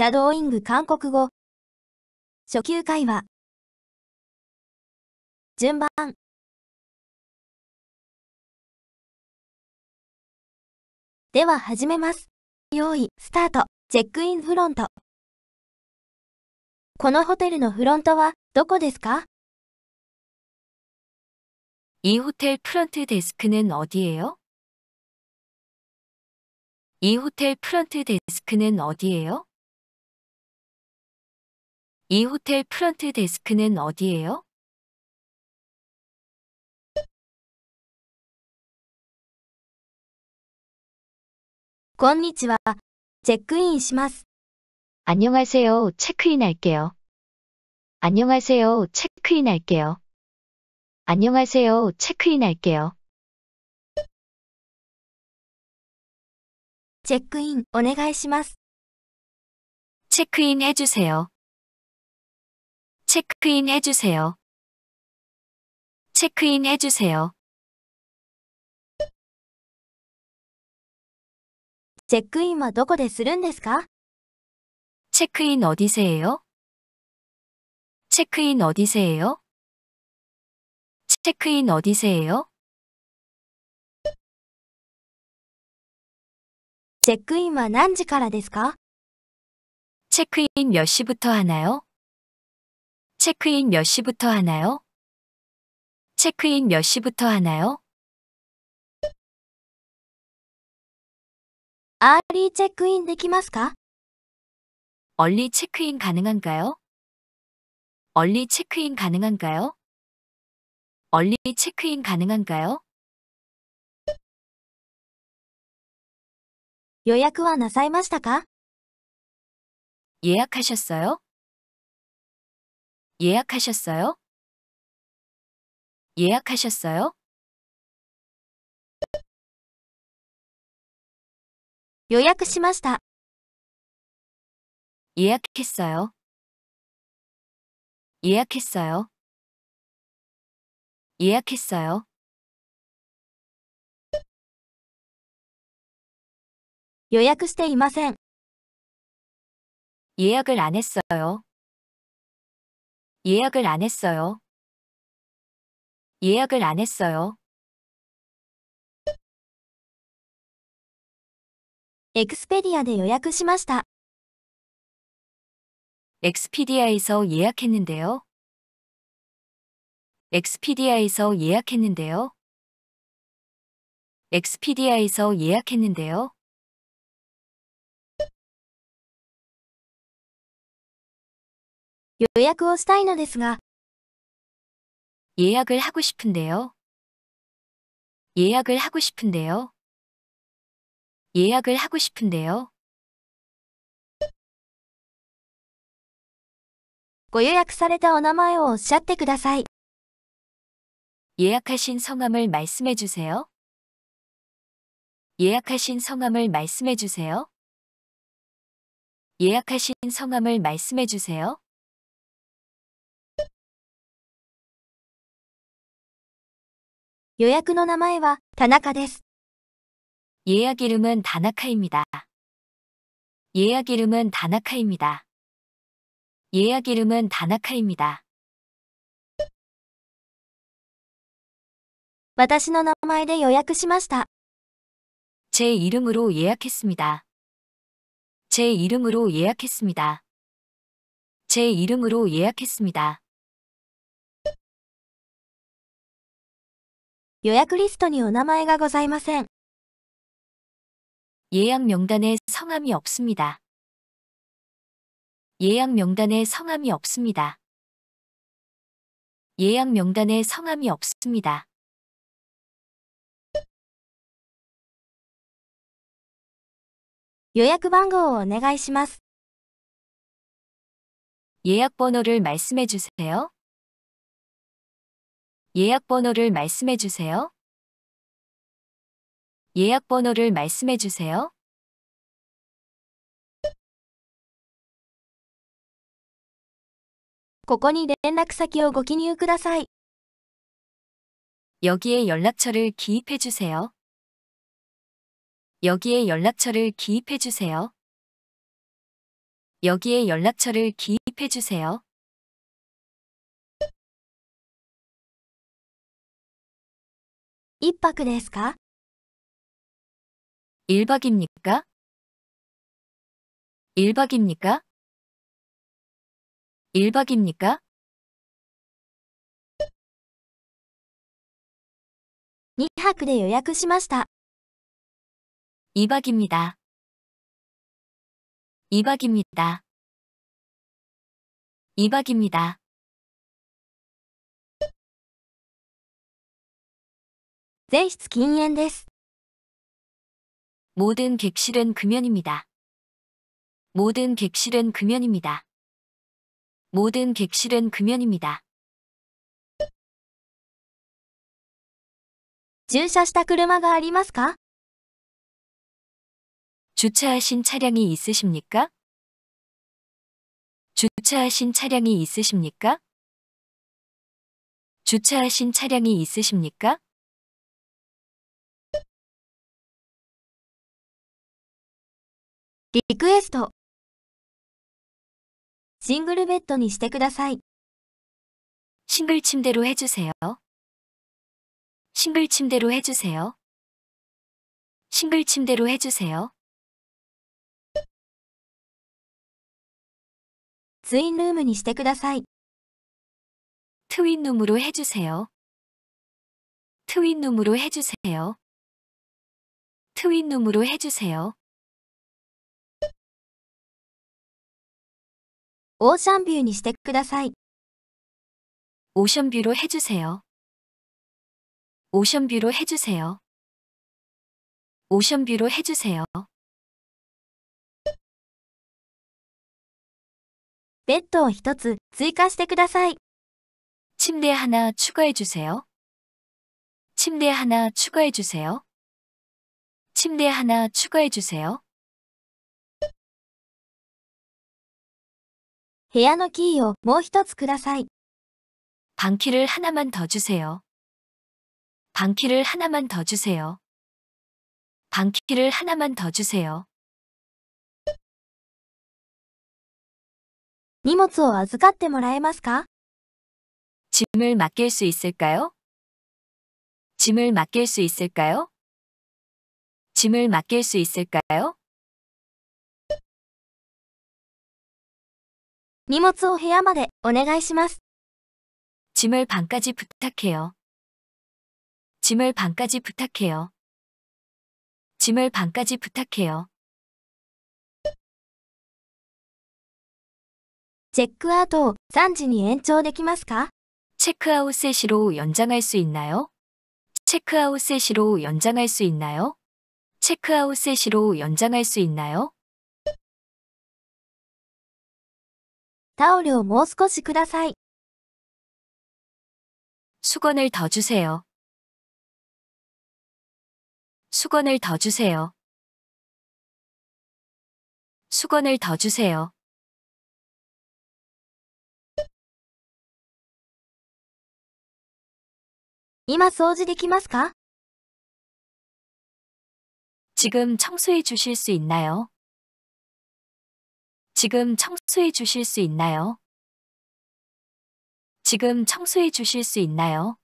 シャドーイング韓国語。初級会話。順番。では始めます。用意、スタート、チェックインフロント。このホテルのフロントはどこですかホテ호텔프런트데스크는어디예요이호텔프런트데스크는어디예요이 호텔 프런트 데스크는 어디예요? 건니치와 체크인 します. 안녕하세요. 체크인 할게요. 안녕하세요. 체크인 할게요. 안녕하세요. 체크인 할게요. 체크인 お願いします. 체크인 해주세요. 체크인 해주세요. 체크인 해주세요. チェックどこでするんですか 체크인 어디세 요 체크인 어디세 요 체크인 어디세 요 체크인 몇 시부터 하나요? 체크인 몇 시부터 하나요? 체크인 몇 시부터 하나요? 아리 체크인 できますか? 얼리 체크인 가능한가요? 얼리 체크인 가능한가요? 얼리 체크인 가능한가요? 예약은 なさいましたか 예약하셨어요? 예약하셨어요? 예약하셨어요? 요약しました. 예약했어요. 예약했어요. 예약했어요. 요약していません. 예약을 안 했어요. 예약을 안 했어요. 예약을 안 했어요. 엑스페디아で 予約しました. 엑스피디아에서 예약했는데요. 엑스피디아에서 예약했는데요. 엑스피디아에서 예약했는데요. 예약をしたいのですが 예약을 하고 싶은데요. 예약을 하고 싶은데요. 예약을 하고 싶은데요. ご予約されたお名前をおっしゃってください。 예약하신 성함을 말씀해 주세요. 예약하신 성함을 말씀해 주세요. 예약하신 성함을 말씀해 주세요. 予約の名前は다나です 예약 이름은 다나카입니다. 예약 이름은 다나카입니다. 예약 이름은 다나카입니다. 私の名前で予約しました.제 이름으로 예약했습니다. 제 이름으로 예약했습니다. 제 이름으로 예약했습니다. 予約リストにお名前がございません。 예약 명단에 성함이 없습니다. 예약 명단에 성함이 없습니다. 예약 명단에 성함이 없습니다. 예약 번호 お願いします. 예약 번호를 말씀해 주세요. 예약 번호를 말씀해 주세요. 예약 번호를 말씀해 주세요. 여기에 연락처를 기입해 주세요. 여기에 연락처를 기입해 주세요. 여기에 연락처를 기입해 주세요. 1박 ですか? 1박입니까? 1박입니까? 1박입니까? 2泊で予約しました. 2박입니다. 2박입니다. 2박입니다. 全室禁煙です。 모든 객실은 금연입니다. 모든 객실은 금연입니다. 모든 객실은 금연입니다. 駐車した車がありますか? 주차하신 차량이 있으십니까? 주차하신 차량이 있으십니까? 주차하신 차량이 있으십니까? リクエスト。シングルベッドにしてください。 싱글 침대로 해주세요. 싱글 침대로 해주세요. 싱글 침대로 해주세요. 트윈룸に してください. 트윈룸으로 해주세요. 트윈룸으로 해주세요. 트윈룸으로 해주세요. 오션뷰 にしてください. 오션뷰로 해주세요. 오션뷰로 해주세요. 오션뷰로 해주세요. ベッドを一つ追加してください。 침대 하나 추가해주세요. 침대 하나 추가해주세요. 침대 하나 추가해주세요. 部屋のキーをもう一つください。 방키를 하나만 더 주세요. 방키를 하나만 더 주세요. 방키를 하나만 더 주세요. 荷物を預かってもらえますか 짐을 맡길 수 있을까요? 짐을 맡길 수 있을까요? 짐을 맡길 수 있을까요? 荷物を部屋までお願いします。 짐을 방까지 부탁해요. 짐을 방까지 부탁해요. 짐을 방까지 부탁해요. 체크아웃 3시に 延長できますか? 체크아웃 3시로 연장할 수 있나요? 체크아웃 3시로 연장할 수 있나요? 체크아웃 3시로 연장할 수 있나요? タオルをもう少しください。 수건을 더 주세요. 수건을 더 주세요. 수건을 더 주세요. 이마 소できますか? 지금 청소해 주실 수 있나요? 지금 청소해 주실 수 있나요? 지금 청소해 주실 수 있나요?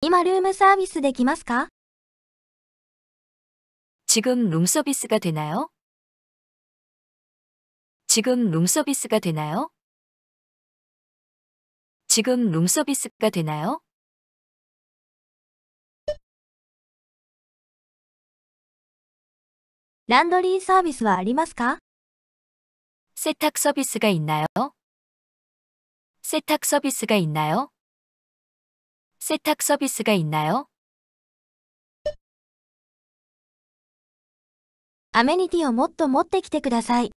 이마 룸 서비스 できますか? 지금 룸 서비스가 되나요? 지금 룸 서비스가 되나요? 지금 룸 서비스가 되나요? 란더리 서비스와 아리마스카? 세탁 서비스가 있나요? 세탁 서비스가 있나요? 세탁 서비스가 있나요? 아메니티를 もっ持ってきてください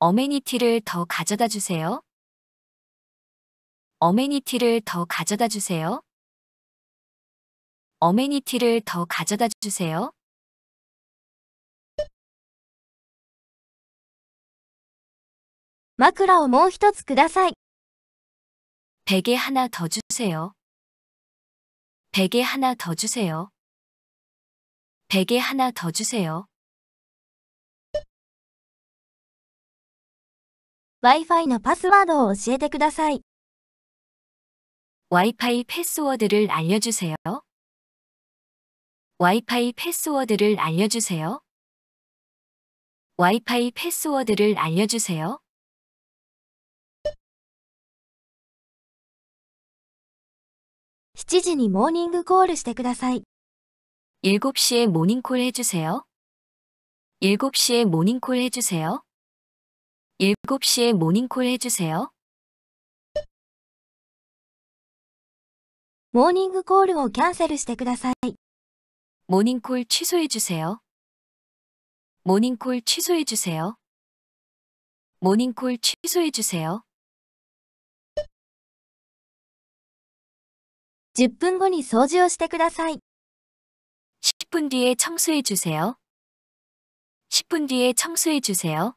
어메니티를 더 가져다 주세요. 어메니티를 더 가져다 주세요. 어메니티를 더 가져다 주세요. 枕をもう一つください。 베개 하나 더 주세요. 베개 하나 더 주세요. 베개 하나 더 주세요. 와이파이 の 파스워드를 教えてください. 와이파이 패스워드를 알려주세요. 와이파이 패스워드를 알려주세요. 와이파이 패스워드를 알려주세요. 7時にモーニンしてください 7시에 모닝콜 해주세요. 7시에 모닝콜 해주세요. 7시에 모닝콜 해주세요. モーニングコールをキャンセルしてください。 모닝콜 취소해주세요. 모닝콜 취소해주세요. 모닝콜 취소해주세요. 1 0분後に掃除をしてくだ 10분 뒤에 청소해 주세요. 10분 뒤에 청소해 주세요.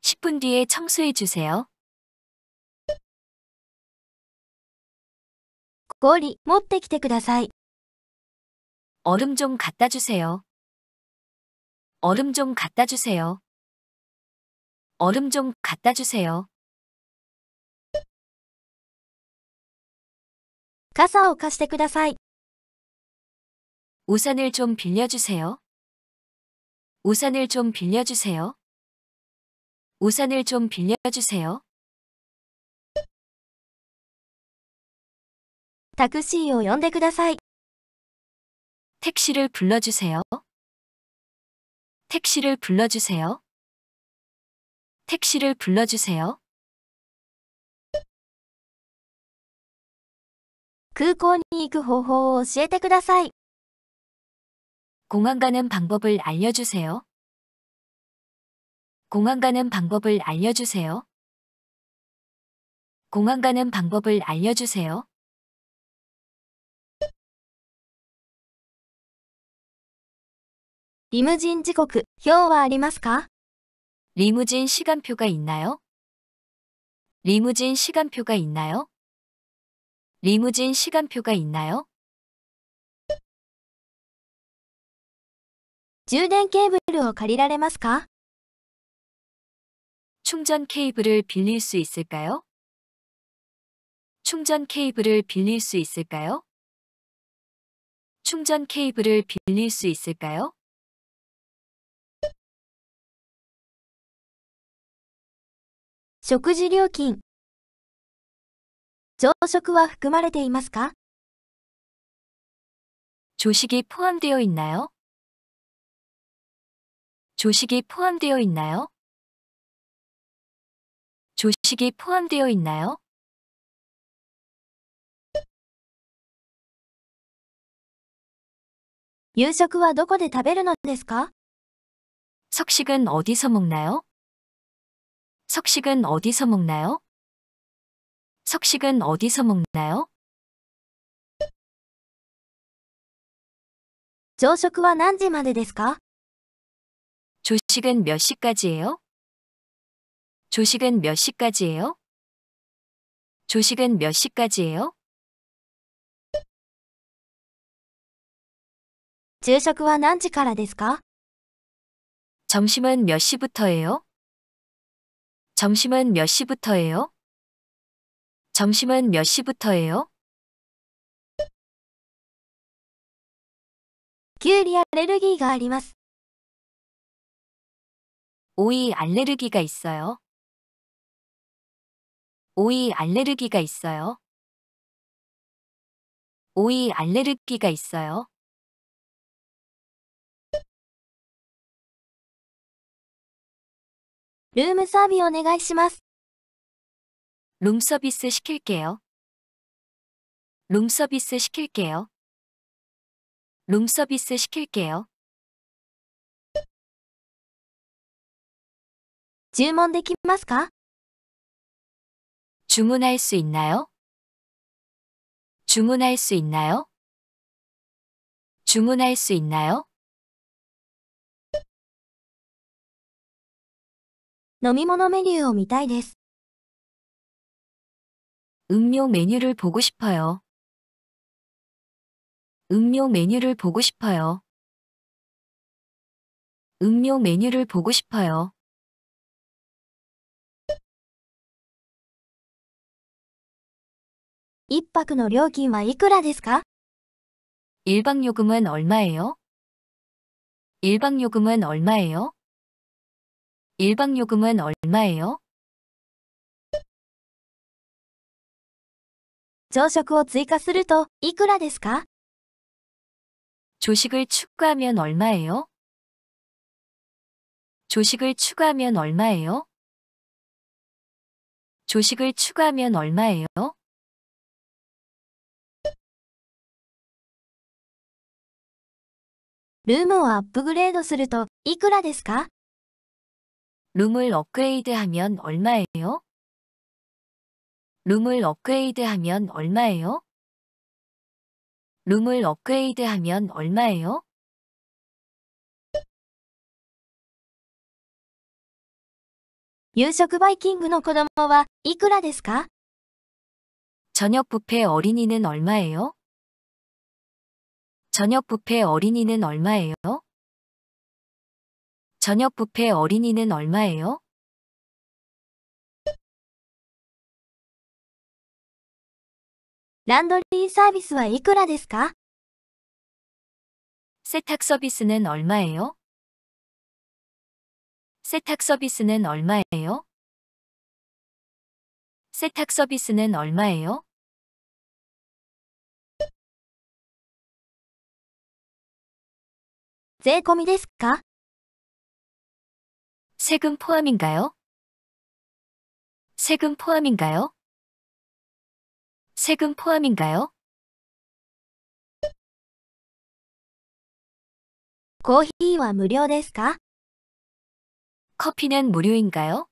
10분 뒤에 청소해 주세요. 氷持ってきてください。 얼음 좀 갖다 주세요. 얼음 좀 갖다 주세요. 얼음 좀 갖다 주세요. 傘を貸してください。 우산을 좀 빌려주세요. 우산을 좀 빌려주세요. 우산을 좀 빌려주세요. タクシーを呼んでください。 택시를 불러주세요. 택시를 불러주세요. 택시를 불러주세요. 空港に行く方法を教えてください。 공항 가는 방법을 알려주세요. 공항 가는 방법을 알려주세요. 공항 가는 방법을 알려주세요. 리무진 시각 表は 리무진 시간표가 있나요? 리무진 시간표가 있나요? 리무진 시간표가 있나요? 充電케이블ルを借りられますか 충전 케이블을 빌릴 수 있을까요? 충전 케이블을 빌릴 수 있을까요? 충전 케이블을 빌릴 수 있을까요? 食事料金朝食は含まれています 조식이 포함되어 있나요? 조식이 포함되어 있나요? 조식이 포함되어 있나요? 유식은 どこで食べるのですか? 석식은 어디서 먹나요? 석식은 어디서 먹나요? 석식은 어디서 먹나요? 朝食は何時までですか 조식은 몇 시까지예요? 조식은 몇 시까지예요? 조식은 몇 시까지예요? 昼食は何時からですか 점심은 몇 시부터예요? 점심은 몇 시부터예요? 점심은 몇 시부터예요? キュウリアレルギーがありま 오이 알레르기가 있어요? 오이 알레르기가 있어요? 오이 알레르기가 있어요? 룸サービお願い시마스 룸서비스 시킬게요. 룸서비스 시킬게요. 룸서비스 시킬게요. 주문できますか? 주문할 수 있나요? 주문할 수 있나요? 주문할 수 있나요? 飲み物メニューを見たいです。 음료 메뉴를 보고 싶어요. 음료 메뉴를 보고 싶어요. 음료 메뉴를 보고 싶어요. 입박の料金はいくらですか? 일박 요금은 얼마예요? 일박 요금은 얼마예요? 일박 요금은 얼마예요? 朝食を追加するといくらですか 조식을 추가하면 얼마예요? 조식을 추가하면 얼마예요? 조식을 추가하면 얼마예요? 룸을 업그레이드 するといくらですか? 룸을 업그레이드하면 얼마예요? 룸을 업그레이드하면 얼마예요? 룸을 업그레이드하면 얼마예요? 유식 바이킹의 子供はいくらですか? 저녁 뷔페 어린이는 얼마예요? 저녁 뷔페 어린이는 얼마예요? 저녁 뷔페 어린이는 얼마예요? ランドリーサービスはいくらですか 세탁 서비스는 얼마예요? 세탁 서비스는 얼마예요? 세탁 서비스는 얼마예요? 세금이 ですか? 세금 포함인가요? 세금 포함인가요? 세금 포함인가요? コーヒーは無料ですか 커피는 무료인가요?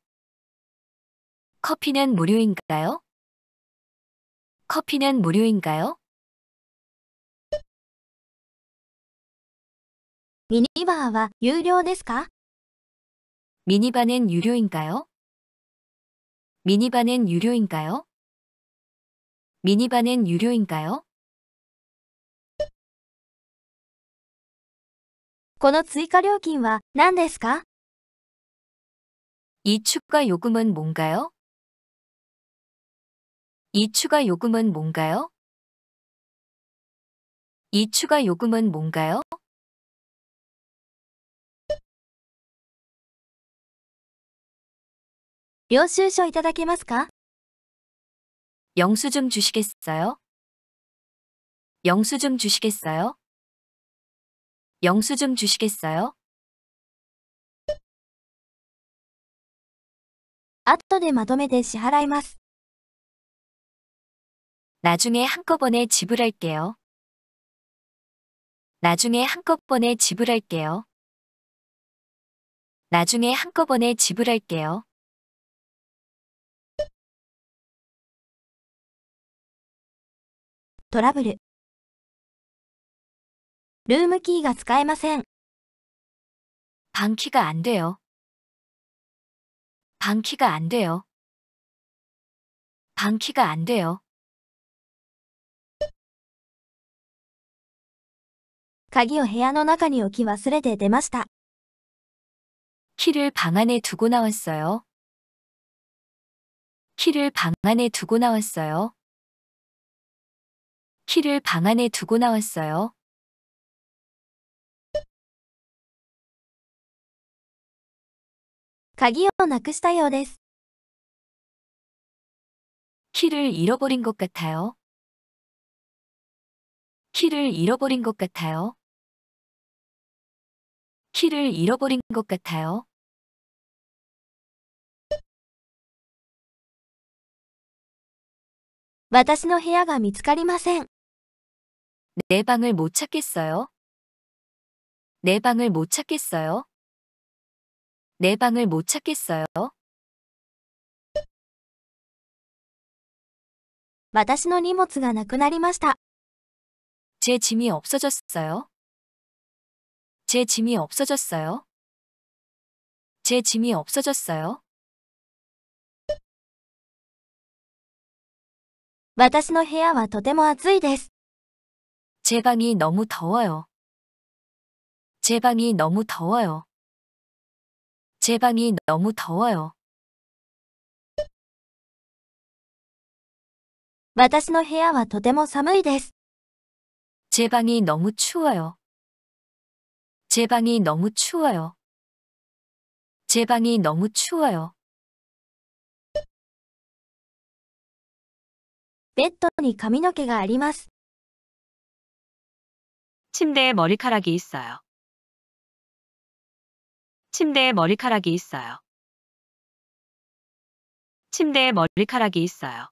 커피는 무료인가요? 커피는 무료인가요? 미니바ー유료料ですか 미니바는 유료인가요? 미니바는 유료인가요? 미니바는 유료인가요? この追加料金は何ですか?이 추가 요금은 뭔가요? 이 추가 요금은 뭔가요? 이 추가 요금은 뭔가요? 領収書いただけますか? 영수좀 주시겠어요? 영수좀 주시겠어요? 영수좀 주시겠어요? 아後마まとめ시하라い마스 나중에 한꺼번에 지불할게요. 나중에 한꺼번에 지불할게요. 나중에 한꺼번에 지불할게요. トラブル。ルームキーが使えません。방 키가 안 돼요. 방 키가 안 돼요. 방 키가 안 돼요. 鍵を部屋の中に置き忘れて出ました。 키를 방 안에 두고 나왔어요. 키를 방 안에 두고 나왔어요. 키를 방 안에 두고 나왔어요. 가기요 나쿠시타요 데스. 키를 잃어버린 것 같아요. 키를 잃어버린 것 같아요. 키를 잃어버린 것 같아요. 마다시노 헤아가 미츠카리마센. 내 방을 못 찾겠어요? 내 방을 못 찾겠어요? 내 방을 못 찾겠어요? 私の荷物がなくなりました。제 짐이 없어졌어요. 제 짐이 없어졌어요. 제 짐이 없어졌어요. 私の部屋はとても暑いです。제 방이 너무 더워요. 제 방이 너무 더워요. 제 방이 너무 더워요. 私の部屋はとても寒いです。제 방이 너무 추워요. 제 방이 너무 추워요. 제 방이 너무 추워요. ベッドに髪の毛があります。 침대에 머리카락이 있어요. 침대에 머리카락이 있어요. 침대에 머리카락이 있어요.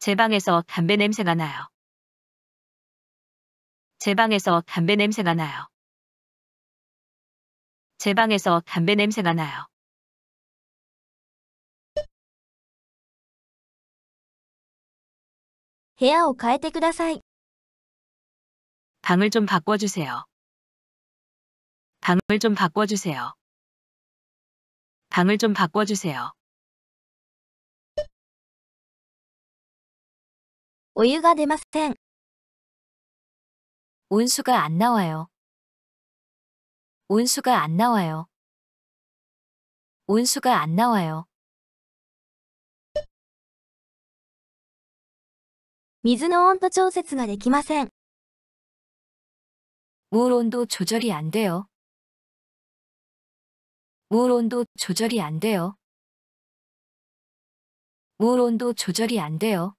제 방에서 담배 냄새가 나요. 제 방에서 담배 냄새가 나요. 제 방에서 담배 냄새가 나요. 部屋を変えてください。 방을 좀 바꿔주세요. 방을 좀 바꿔주세요. 방을 좀 바꿔주세요. お湯が出ません。 온수가 안 나와요. 온수가 안 나와요. 온수가 안 나와요. 水の温度調節ができません。물 온도 조절이 안 돼요. 물 온도 조절이 안 돼요. 물 온도 조절이 안 돼요.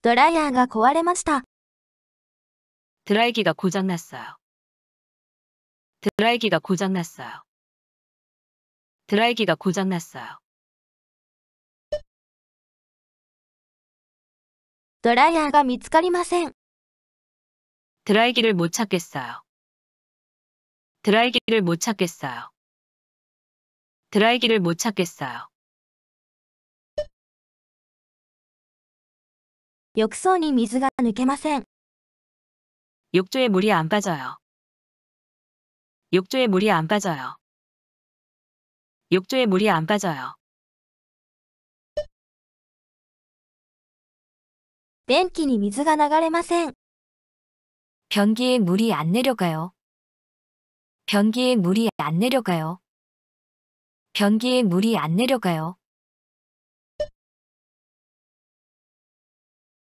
드라이어가 壊れました. 드라이기가 고장났어요. 드라이기가 고장났어요. 드라이기가 고장났어요. 드라이어가 見つかりません. 드라이기를 못 찾겠어요. 드라이기를 못 찾겠어요. 드라이기를 못 찾겠어요. 욕조에 水가 抜けません. 욕조에 물이 안 빠져요. 욕조에 물이 안 빠져요. 욕조에 물이 안 빠져요. 변기에 물이 안 내려 변기에 물이 안 내려가요. 변기에 물이 안 내려가요. 변기에 물이 안 내려가요.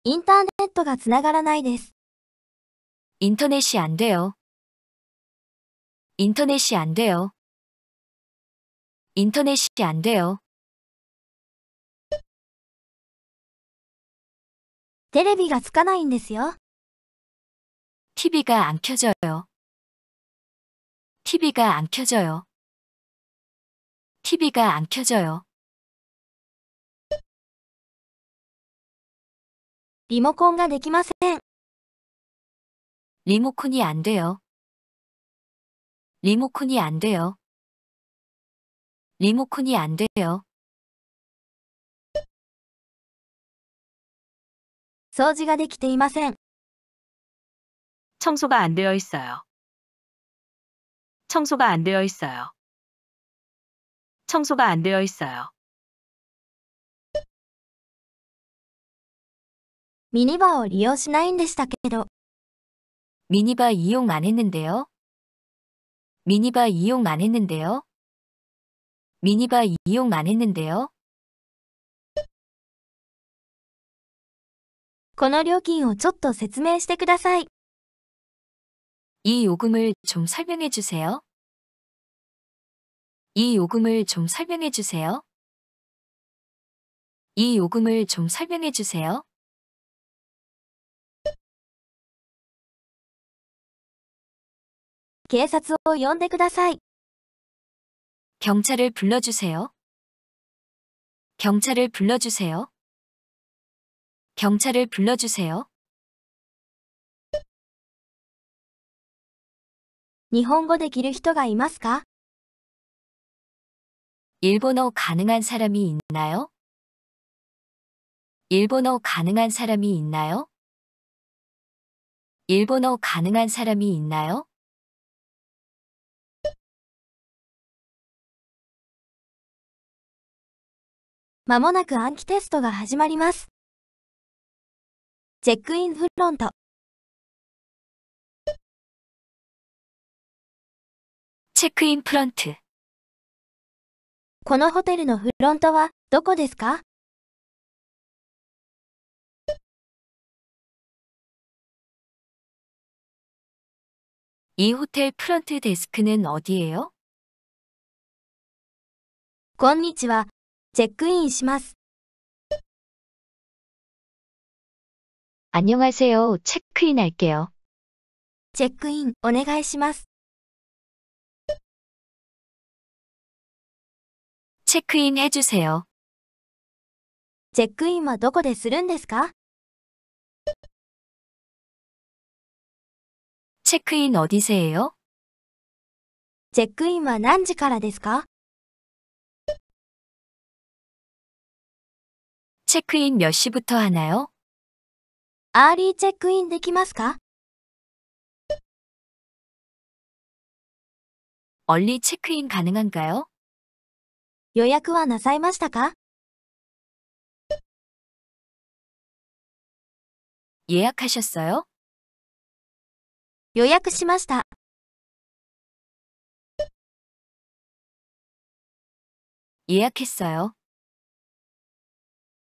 인터넷が つながらないです. 인터넷이 안 돼요. 인터넷이 안 돼요. 인터넷이 안 돼요. テレビがつかないんですよ。 TV가 안 켜져요. TV가 안 켜져요. TV가 안 켜져요. リモコンできません 리모컨이 안 돼요. 리모컨이 안 돼요. 리모컨이 안 돼요. 소지가 できていません. 청소가 안 되어 있어요. 청소가 안 되어 있어요. 청소가 안 되어 있어요. 미니바を 利用しないんでしたけど. 미니바 이용 안 했는데요. 미니바 이용 안 했는데요. 미니바 이용 안 했는데요. この料金をちょっと説明してください。이 어, 요금을 좀 설명해 주세요. 이 요금을 좀 설명해 주세요. 이 요금을 좀 설명해 주세요. 警察を呼んでくだ 경찰을 불러주세요. 경찰을 불러주세요. 경찰을 불러주세요. 日本語できる人がいますか 일본어 가능한 사람이 있나요? 일본어 가능한 사람이 있나요? 일본어 가능한 사람이 있나요? まもなく暗記テストが始まります。チェックインフロント。チェックインフロント。このホテルのフロントはどこですか어디요こんにちは、チェックインします。안녕하세요할게요チェックインお願いします。チェックイン주세요チェックインはどこでするんですかチェックイン어디세요チェックインは何時からですか 체크인 몇 시부터 하나요? アーリーチできますか 얼리 체크인 가능한가요? 予約はなさいましたか 예약하셨어요? 予約しました。예약했어요.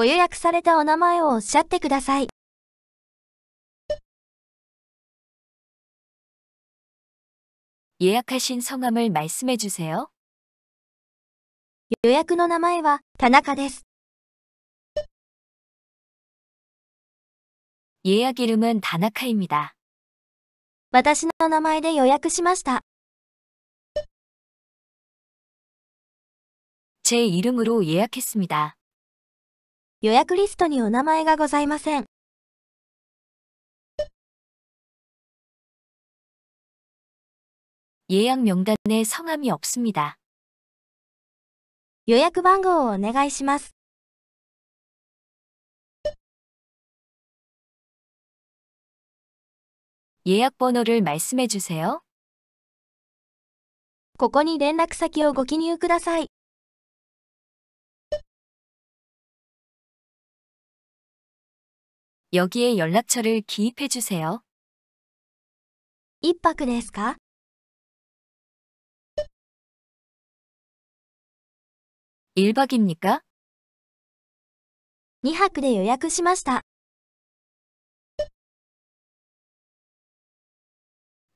ご予約されたお名前をおっしゃってください。予約하신성함을말씀해주세요予約の名前は田中です。예약이름은다나카입니다私の名前で予約しました。제이름으로예약했습니다予約リストにお名前がございません。予約名단에성함이없습니다予約番号をお願いします。예약번호를말씀해주세요ここに連絡先をご記入ください。 여기에 연락처를 기입해 주세요. 一泊ですか 1박입니까? 2泊で予約しました。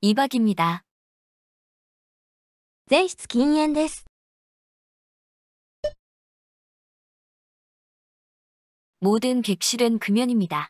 2박입니다. 全室禁煙です。 모든 객실은 금연입니다.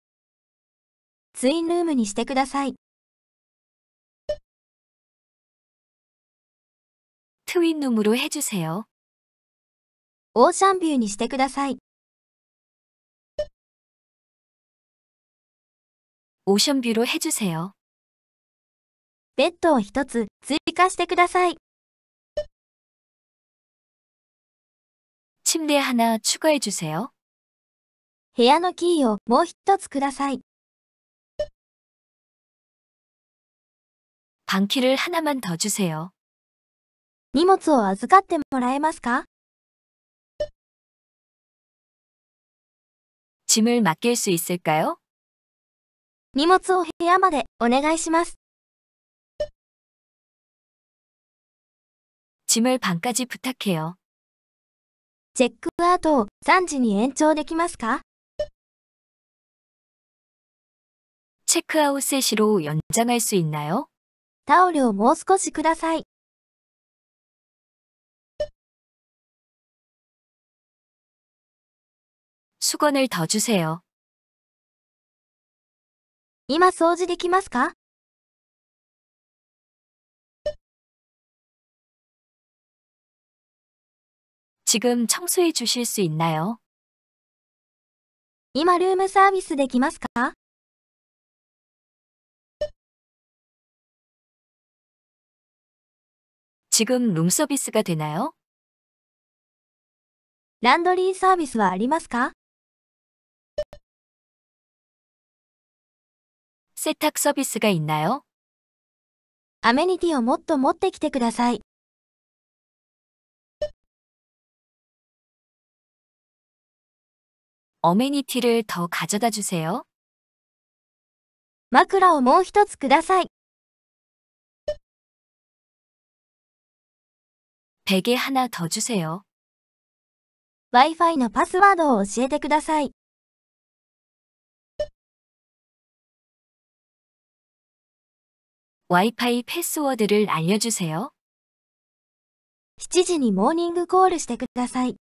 ツインルームにしてください。ツイ트윈룸으로해주세요ビューにしてください。オーシ오션뷰로해주세요ベッドを1つ追加してください。침대하나추가해주세요部屋のキーをもう1つください。 방키를 하나만 더 주세요. 荷物を預かってもらえますか 짐을 맡길 수 있을까요? 荷物を部屋までお願いします。 짐을 방까지 부탁해요. チェックアウトを3時に延長できますか 체크아웃 3시로 연장할 수 있나요? タオルをもう少しください。수건을더주세요今掃除できますか지금청소해주실수있나요今ルームサービスできますか지금룸서비스가되나요ランドリーサービスはありますか세탁서비스가있나요アメニティをもっと持ってきてください。어메니티를더가져다주세요枕をもう一つください。베개하나더주세요 Wi-Fi のパスワードを教えてください。Wi-Fi パスワードを알려주세요7時にモーニングコールしてください。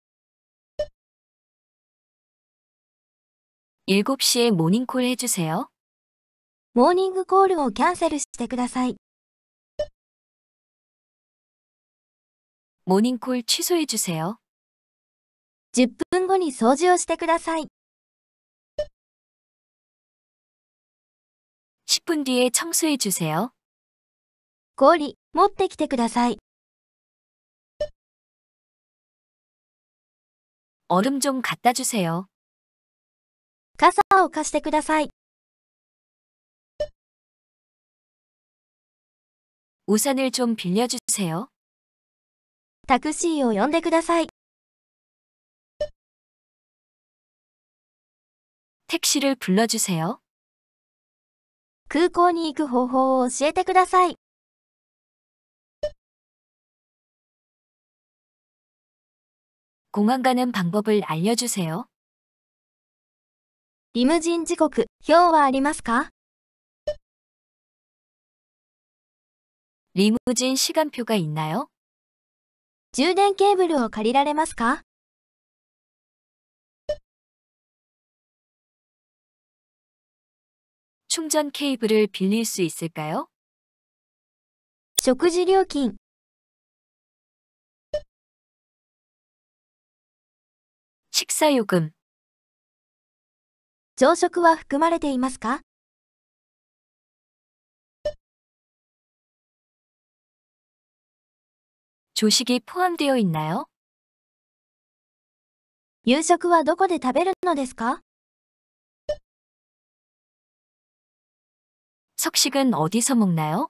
7시에모닝콜해주세요モーニングコールをキャンセルしてください。 모닝콜 취소해주세요. 10분 後に소지をしてください 10분 뒤에 청소해주세요. 氷、持ってきてください。 얼음 좀 갖다 주세요. 傘を貸してください。 우산을 좀 빌려주세요. タクシーを呼んでください。 택시를 불러주세요. 空港に行く方法を教えてください。 공항 가는 방법을 알려주세요. リムジン時刻、表はありますか 리무진 시간표가 있나요? 充電ケーブルを借りられますか충전케이블빌릴수있을까요食事料金식사요금朝食は含まれていますか 조식이 포함되어 있나요? 夕食はどこで食べるのですか 석식은 어디서 먹나요?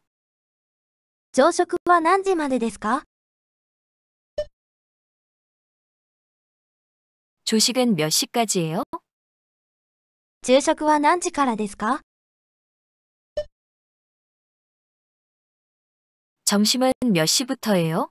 조식は何時までですか 조식은 몇 시까지예요? 昼식は何時からですか 점심은 몇 시부터예요?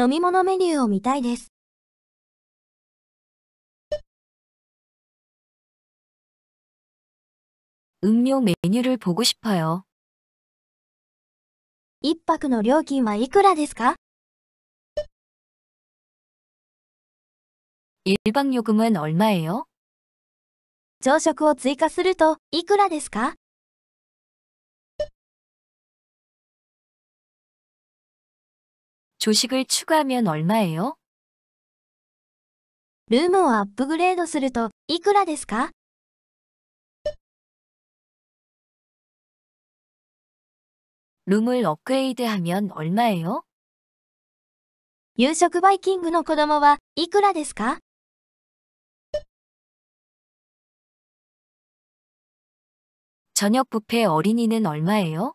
飲み物メニューを見たいです。음료메뉴를보고싶어요一泊の料金はいくらですか일박요금은얼마예요朝食を追加するといくらですか 조식을 추가하면 얼마예요? ルームをアップグレードすると、いくらですか 룸을 업그레이드하면 얼마예요? 夕食バイキングの子供はいくらですか 저녁 뷔페 어린이는 얼마예요?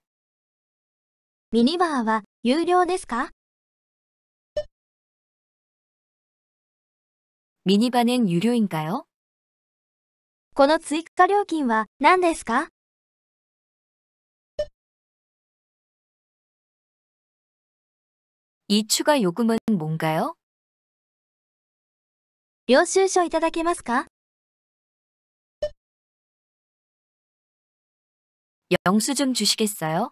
ミニバーは有料ですかミニバーは有料인가요この追加料金は何ですか이が가요금은뭔가요領収書いただけますか영수증주시겠어요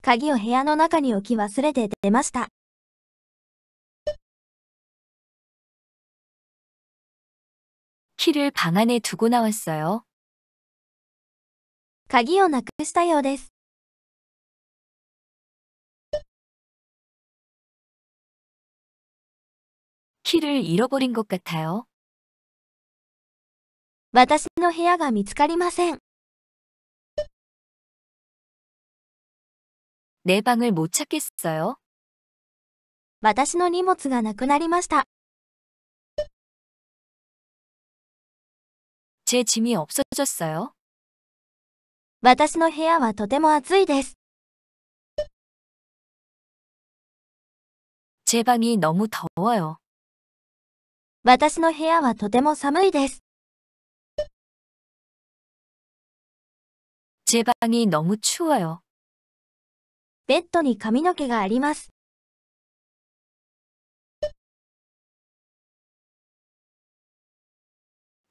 鍵を部屋の中に置き忘れて出ました。키를방안에두고나왔어요鍵をなくしたようです。키를잃어버린것같아요私の部屋が見つかりません。내 방을 못 찾겠어요? 私の荷物がなくなりました。제 짐이 없어졌어요. 私の部屋はとても暑いです。제 방이 너무 더워요. 私の部屋はとても寒いです。제 방이 너무 추워요. ベッドに髪の毛があります。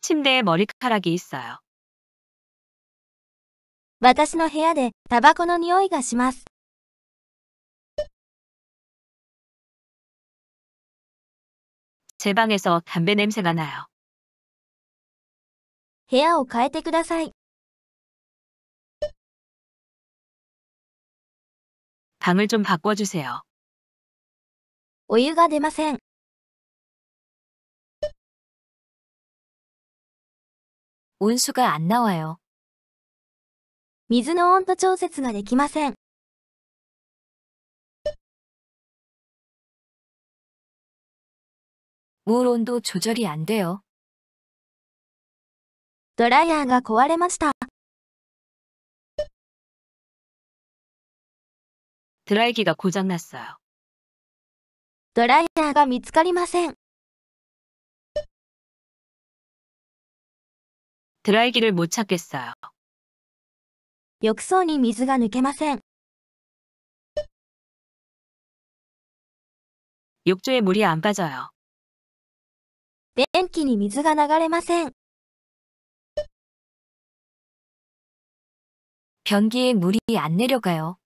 침대에머리카락이있어요私の部屋でタバコの匂いがします。제방에서담배냄새가나요部屋を変えてください。 방을 좀 바꿔주세요. 오유가 되마생. 온수가 안 나와요. 미즈노 度調節ができません물 온도 조절이 안 돼요. 드라이어가 壊れました. 드라이기가 고장났어요. 드라이ヤ가が見つかりません 드라이기를 못 찾겠어요. 浴槽に水が抜けません。 욕조에 물이 안 빠져요. 電気に水が流れません。 변기에 물이 안 내려가요.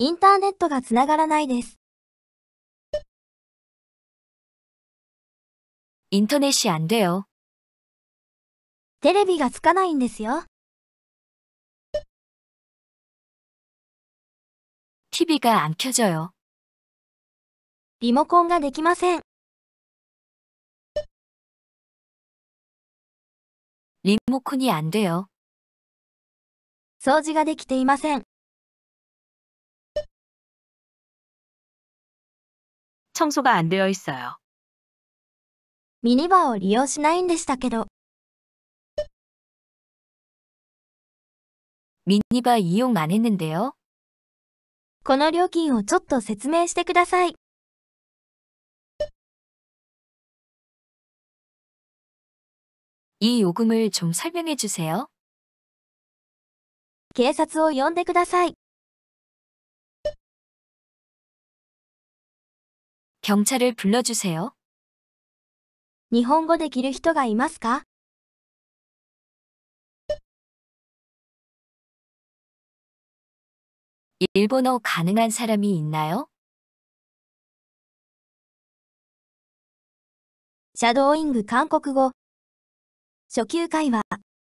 インターネットがつながらないです。インターネット안で 요。 テレビがつかないんですよ。TV が안켜져요リモコンができません。リモコン이안돼 요。 掃除ができていません。 청소가 안 되어 있어요. ミニバーを利用しないんでしたけど、 미니바 이용 안 했는데요. この料金をちょっと説明してください。이 요금을 좀 설명해 주세요. 警察を呼んでください。 경찰을 불러주세요. 日本語できる人がいますか 일본어 가능한 사람이 있나요? シャドーイング韓国語初級会話